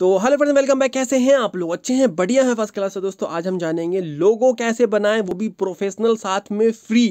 तो hello friends welcome back कैसे हैं आप लोग अच्छे हैं बढ़िया हैं फर्स्ट क्लास से तो दोस्तों आज हम जानेंगे लोगो कैसे बनाएं वो भी प्रोफेशनल साथ में फ्री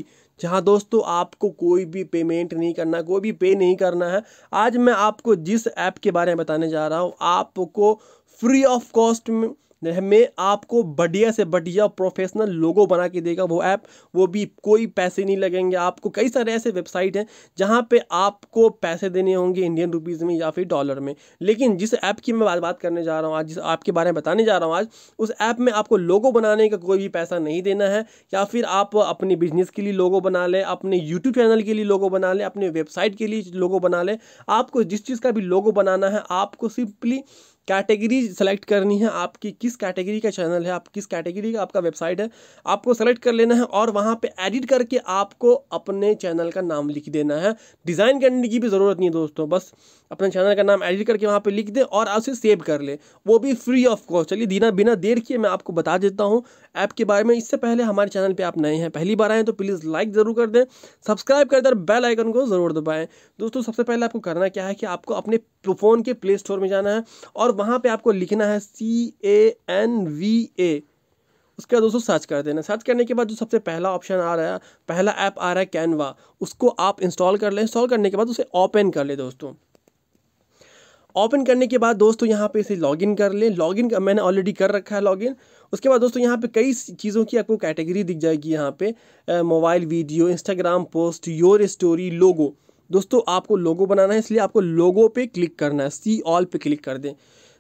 जहाँ दोस्तों आपको कोई भी पेमेंट नहीं करना कोई भी पे नहीं करना है आज मैं आपको जिस ऐप के बारे में बताने जा रहा हूँ आपको फ्री ऑफ कॉस्ट में में आपको बढ़िया से बढ़िया प्रोफेशनल लोगो बना के देगा वो ऐप वो भी कोई पैसे नहीं लगेंगे आपको कई सारे ऐसे वेबसाइट हैं जहाँ पे आपको पैसे देने होंगे इंडियन रुपीज़ में या फिर डॉलर में लेकिन जिस ऐप की मैं बात करने जा रहा हूँ आज जिस ऐप के बारे में बताने जा रहा हूँ आज उस ऐप में आपको लोगो बनाने का कोई भी पैसा नहीं देना है या फिर आप अपने बिजनेस के लिए लोगो बना लें अपने यूट्यूब चैनल के लिए लोगो बना लें अपने वेबसाइट के लिए लोगो बना लें आपको जिस चीज़ का भी लोगो बनाना है आपको सिंपली कैटेगरी सेलेक्ट करनी है आपकी किस किस कैटेगरी का चैनल है आप किस कैटेगरी का आपका वेबसाइट है आपको सेलेक्ट कर लेना है और वहाँ पे एडिट करके आपको अपने चैनल का नाम लिख देना है डिज़ाइन करने की भी ज़रूरत नहीं है दोस्तों बस अपने चैनल का नाम एडिट करके वहाँ पर लिख दें और उसे सेव कर लें वो भी फ्री ऑफ कॉस्ट चलिए बिना बिना देर किए मैं आपको बता देता हूँ ऐप के बारे में इससे पहले हमारे चैनल पर आप नए हैं पहली बार आएँ तो प्लीज़ लाइक ज़रूर कर दें सब्सक्राइब कर दें और बेल आइकन को ज़रूर दबाएँ दोस्तों सबसे पहले आपको करना क्या है कि आपको अपने फ़ोन के प्ले स्टोर में जाना है और वहाँ पे आपको लिखना है सी ए एन वी ए उसके बाद दोस्तों सर्च कर देना सर्च करने के बाद जो सबसे पहला ऑप्शन आ रहा है पहला ऐप आ रहा है कैनवा उसको आप इंस्टॉल कर लें इंस्टॉल करने के बाद उसे ओपन कर लें दोस्तों ओपन करने के बाद दोस्तों यहाँ पे इसे लॉगिन कर लें लॉगिन मैंने ऑलरेडी कर रखा है लॉगिन उसके बाद दोस्तों यहाँ पे कई चीज़ों की आपको कैटेगरी दिख जाएगी यहाँ पे mobile video Instagram post your story logo दोस्तों आपको लोगो बनाना है इसलिए आपको लोगो पे क्लिक करना है सी ऑल पे क्लिक कर दें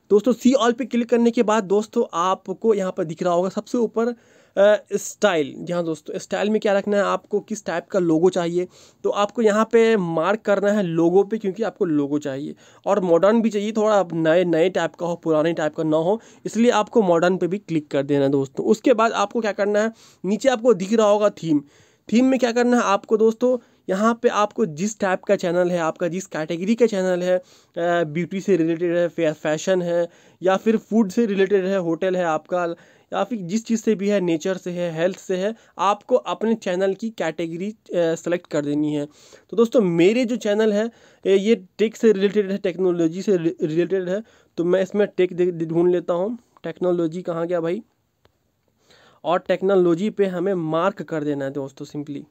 दोस्तों सी ऑल पे क्लिक करने के बाद दोस्तों आपको यहाँ पर दिख रहा होगा सबसे ऊपर स्टाइल जी हाँ दोस्तों स्टाइल में क्या रखना है आपको किस टाइप का लोगो चाहिए तो आपको यहाँ पे मार्क करना है लोगो पे क्योंकि आपको लोगो चाहिए और मॉडर्न भी चाहिए थोड़ा नए नए टाइप का हो पुराने टाइप का ना हो इसलिए आपको मॉडर्न पे भी क्लिक कर देना है दोस्तों उसके बाद आपको क्या करना है नीचे आपको दिख रहा होगा थीम थीम में क्या करना है आपको दोस्तों यहाँ पे आपको जिस टाइप का चैनल है आपका जिस कैटेगरी का चैनल है ब्यूटी से रिलेटेड है फैशन है या फिर फूड से रिलेटेड है होटल है आपका या फिर जिस चीज़ से भी है नेचर से है हेल्थ से है आपको अपने चैनल की कैटेगरी सेलेक्ट कर देनी है तो दोस्तों मेरे जो चैनल है ये टेक से रिलेटेड है टेक्नोलॉजी से रिलेटेड है तो मैं इसमें टेक ढूंढ लेता हूँ टेक्नोलॉजी कहाँ गया भाई और टेक्नोलॉजी पे हमें मार्क कर देना है दोस्तों सिंपली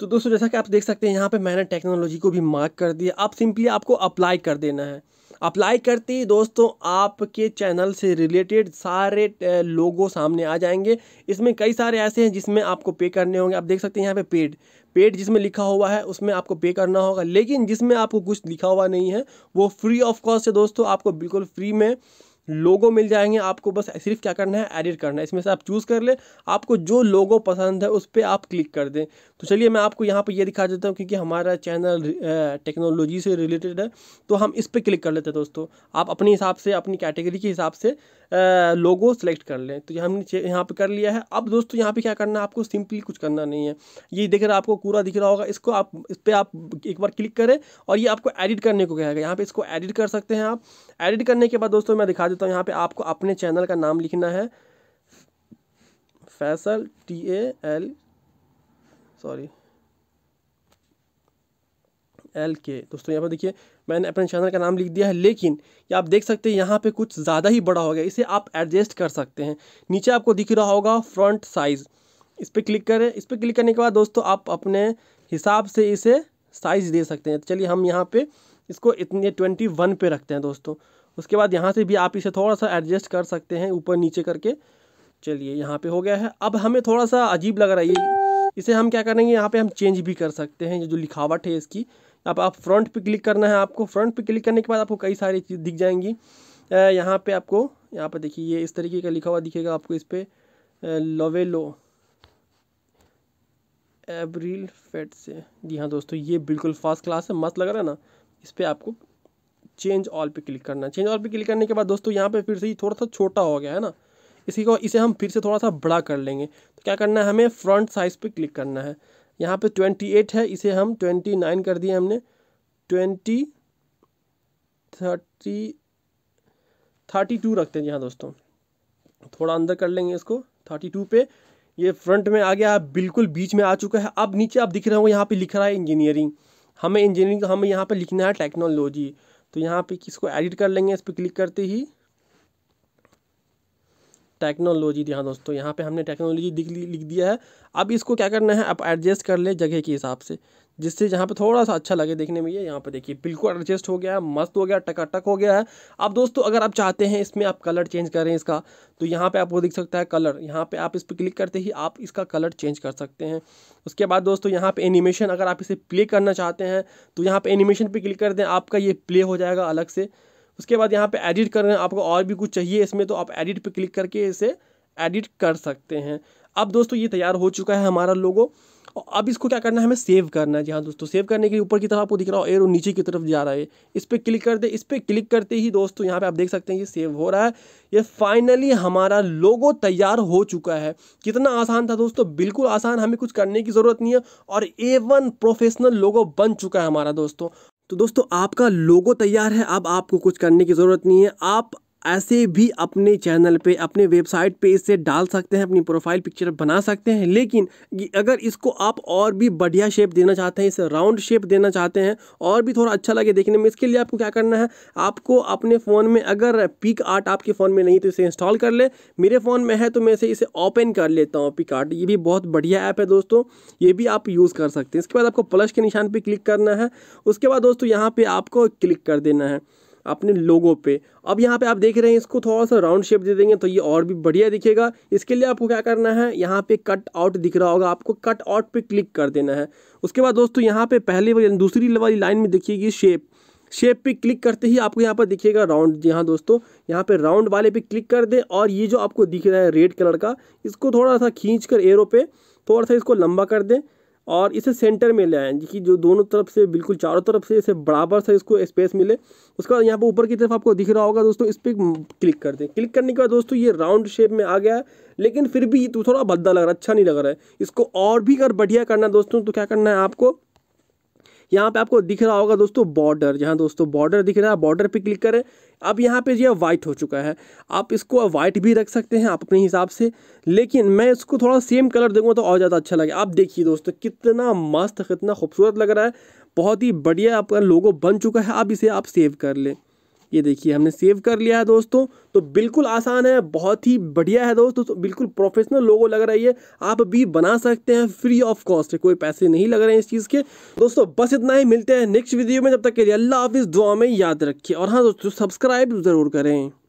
तो दोस्तों जैसा कि आप देख सकते हैं यहाँ पे मैंने टेक्नोलॉजी को भी मार्क कर दिया आप सिंपली आपको अप्लाई कर देना है अप्लाई करते ही दोस्तों आपके चैनल से रिलेटेड सारे लोगो सामने आ जाएंगे इसमें कई सारे ऐसे हैं जिसमें आपको पे करने होंगे आप देख सकते हैं यहाँ पे पेड पेड जिसमें लिखा हुआ है उसमें आपको पे करना होगा लेकिन जिसमें आपको कुछ लिखा हुआ नहीं है वो फ्री ऑफ कॉस्ट है दोस्तों आपको बिल्कुल फ्री में लोगो मिल जाएंगे आपको बस सिर्फ क्या करना है एडिट करना है इसमें से आप चूज़ कर लें आपको जो लोगो पसंद है उस पर आप क्लिक कर दें तो चलिए मैं आपको यहाँ पर यह दिखा देता हूँ क्योंकि हमारा चैनल टेक्नोलॉजी से रिलेटेड है तो हम इस पर क्लिक कर लेते हैं दोस्तों आप अपने हिसाब से अपनी कैटेगरी के हिसाब से लोगो सेलेक्ट कर लें तो ये हमने यहाँ पर कर लिया है अब दोस्तों यहाँ पर क्या करना है आपको सिंपली कुछ करना नहीं है ये देख रहा आपको पूरा दिख रहा होगा इसको आप इस पर आप एक बार क्लिक करें और ये आपको एडिट करने को कहेगा यहाँ पर इसको एडिट कर सकते हैं आप एडिट करने के बाद दोस्तों मैं दिखा देता हूँ यहाँ पर आपको अपने चैनल का नाम लिखना है Faisal T A L sorry L के दोस्तों यहाँ पर देखिए मैंने अपने चैनल का नाम लिख दिया है लेकिन आप देख सकते हैं यहाँ पे कुछ ज़्यादा ही बड़ा हो गया इसे आप एडजस्ट कर सकते हैं नीचे आपको दिख रहा होगा फ्रंट साइज़ इस पर क्लिक करें इस पर क्लिक करने के बाद दोस्तों आप अपने हिसाब से इसे साइज़ दे सकते हैं चलिए हम यहाँ पर इसको इतने ट्वेंटी वन पे रखते हैं दोस्तों उसके बाद यहाँ से भी आप इसे थोड़ा सा एडजस्ट कर सकते हैं ऊपर नीचे करके चलिए यहाँ पर हो गया है अब हमें थोड़ा सा अजीब लग रहा है ये इसे हम क्या करेंगे यहाँ पे हम चेंज भी कर सकते हैं ये जो लिखावट है इसकी यहाँ पर आप फ्रंट पे क्लिक करना है आपको फ्रंट पे क्लिक करने के बाद आपको कई सारी चीज़ दिख जाएंगी यहाँ पे आपको यहाँ पर देखिए ये इस तरीके का लिखा हुआ दिखेगा आपको इस पर लवेलो एब्रिल फेट से जी हाँ दोस्तों ये बिल्कुल फास्ट क्लास है मस्त लग रहा है ना इस पर आपको चेंज ऑल पे क्लिक करना है चेंज ऑल पे क्लिक करने के बाद दोस्तों यहाँ पे फिर से ही थोड़ा सा छोटा हो गया है ना इसी को इसे हम फिर से थोड़ा सा बड़ा कर लेंगे तो क्या करना है हमें फ्रंट साइज़ पे क्लिक करना है यहाँ पे 28 है इसे हम 29 कर दिए हमने 20 30 टू रखते हैं यहाँ दोस्तों थोड़ा अंदर कर लेंगे इसको 32 पे ये फ्रंट में आ गया है बिल्कुल बीच में आ चुका है अब नीचे आप दिख रहे हो यहाँ पे लिख रहा है इंजीनियरिंग हमें इंजीनियरिंग हमें यहाँ पे लिखना है टेक्नोलॉजी तो यहाँ पे किसको एडिट कर लेंगे इस पर क्लिक करते ही टेक्नोलॉजी यहाँ दोस्तों यहाँ पे हमने टेक्नोलॉजी लिख दिया है अब इसको क्या करना है आप एडजस्ट कर ले जगह के हिसाब से जिससे जहाँ पे थोड़ा सा अच्छा लगे देखने में ये यहाँ पे देखिए बिल्कुल एडजस्ट हो गया है मस्त हो गया टकाटक हो गया है अब दोस्तों अगर आप चाहते हैं इसमें आप कलर चेंज करें इसका तो यहाँ पे आपको दिख सकता है कलर यहाँ पे आप इस पर क्लिक करते ही आप इसका कलर चेंज कर सकते हैं उसके बाद दोस्तों यहाँ पे एनिमेशन अगर आप इसे प्ले करना चाहते हैं तो यहाँ पर एनिमेशन पर क्लिक कर दें आपका ये प्ले हो जाएगा अलग से उसके बाद यहाँ पे एडिट कर रहे हैं आपको और भी कुछ चाहिए इसमें तो आप एडिट पे क्लिक करके इसे एडिट कर सकते हैं अब दोस्तों ये तैयार हो चुका है हमारा लोगो और अब इसको क्या करना है हमें सेव करना है जी हाँ दोस्तों सेव करने के लिए ऊपर की तरफ आपको दिख रहा हो एयर नीचे की तरफ जा रहा है इस पर क्लिक करते इस पर क्लिक करते ही दोस्तों यहाँ पे आप देख सकते हैं ये सेव हो रहा है ये फाइनली हमारा लोगो तैयार हो चुका है कितना आसान था दोस्तों बिल्कुल आसान हमें कुछ करने की ज़रूरत नहीं है और ए वन प्रोफेशनल लोगो बन चुका है हमारा दोस्तों तो दोस्तों आपका लोगो तैयार है अब आपको कुछ करने की ज़रूरत नहीं है आप ऐसे भी अपने चैनल पे अपने वेबसाइट पे इसे डाल सकते हैं अपनी प्रोफाइल पिक्चर बना सकते हैं लेकिन अगर इसको आप और भी बढ़िया शेप देना चाहते हैं इसे राउंड शेप देना चाहते हैं और भी थोड़ा अच्छा लगे देखने में इसके लिए आपको क्या करना है आपको अपने फ़ोन में अगर पिक आर्ट आपके फ़ोन में नहीं तो इसे इंस्टॉल कर ले मेरे फ़ोन में है तो मैं इसे इसे ओपन कर लेता हूँ पिक आर्ट ये भी बहुत बढ़िया ऐप है दोस्तों ये भी आप यूज़ कर सकते हैं इसके बाद आपको प्लस के निशान पर क्लिक करना है उसके बाद दोस्तों यहाँ पर आपको क्लिक कर देना है अपने लोगों पे अब यहाँ पे आप देख रहे हैं इसको थोड़ा सा राउंड शेप दे देंगे तो ये और भी बढ़िया दिखेगा इसके लिए आपको क्या करना है यहाँ पे कट आउट दिख रहा होगा आपको कट आउट पे क्लिक कर देना है उसके बाद दोस्तों यहाँ पे पहले वाली दूसरी वाली लाइन में दिखेगी शेप शेप पे क्लिक करते ही आपको यहाँ पर दिखेगा राउंड जी हाँ दोस्तों यहाँ पे राउंड वाले पे क्लिक कर दें और ये जो आपको दिख रहा है रेड कलर का इसको थोड़ा सा खींच कर एरो पे थोड़ा सा इसको लंबा कर दें और इसे सेंटर में ले आए कि जो दोनों तरफ से बिल्कुल चारों तरफ से इसे बराबर सा इसको स्पेस मिले उसके बाद यहाँ पर ऊपर की तरफ आपको दिख रहा होगा दोस्तों इस पर क्लिक कर दें क्लिक करने के बाद दोस्तों ये राउंड शेप में आ गया है लेकिन फिर भी तो थोड़ा भद्दा लग रहा है अच्छा नहीं लग रहा है इसको और भी अगर कर बढ़िया करना है दोस्तों तो क्या करना है आपको यहाँ पे आपको दिख रहा होगा दोस्तों बॉर्डर जहाँ दोस्तों बॉर्डर दिख रहा है बॉर्डर पे क्लिक करें अब यहाँ पे जो है वाइट हो चुका है आप इसको वाइट भी रख सकते हैं आप अपने हिसाब से लेकिन मैं इसको थोड़ा सेम कलर दूंगा तो और ज़्यादा अच्छा लगे आप देखिए दोस्तों कितना मस्त कितना खूबसूरत लग रहा है बहुत ही बढ़िया आपका लोगो बन चुका है अब इसे आप सेव कर लें ये देखिए हमने सेव कर लिया है दोस्तों तो बिल्कुल आसान है बहुत ही बढ़िया है दोस्तों तो बिल्कुल प्रोफेशनल लोगो लग रही है आप भी बना सकते हैं फ्री ऑफ कॉस्ट कोई पैसे नहीं लग रहे हैं इस चीज़ के दोस्तों बस इतना ही मिलते हैं नेक्स्ट वीडियो में जब तक के लिए अल्लाह हाफिज़ दुआ में याद रखिए और हाँ दोस्तों सब्सक्राइब ज़रूर करें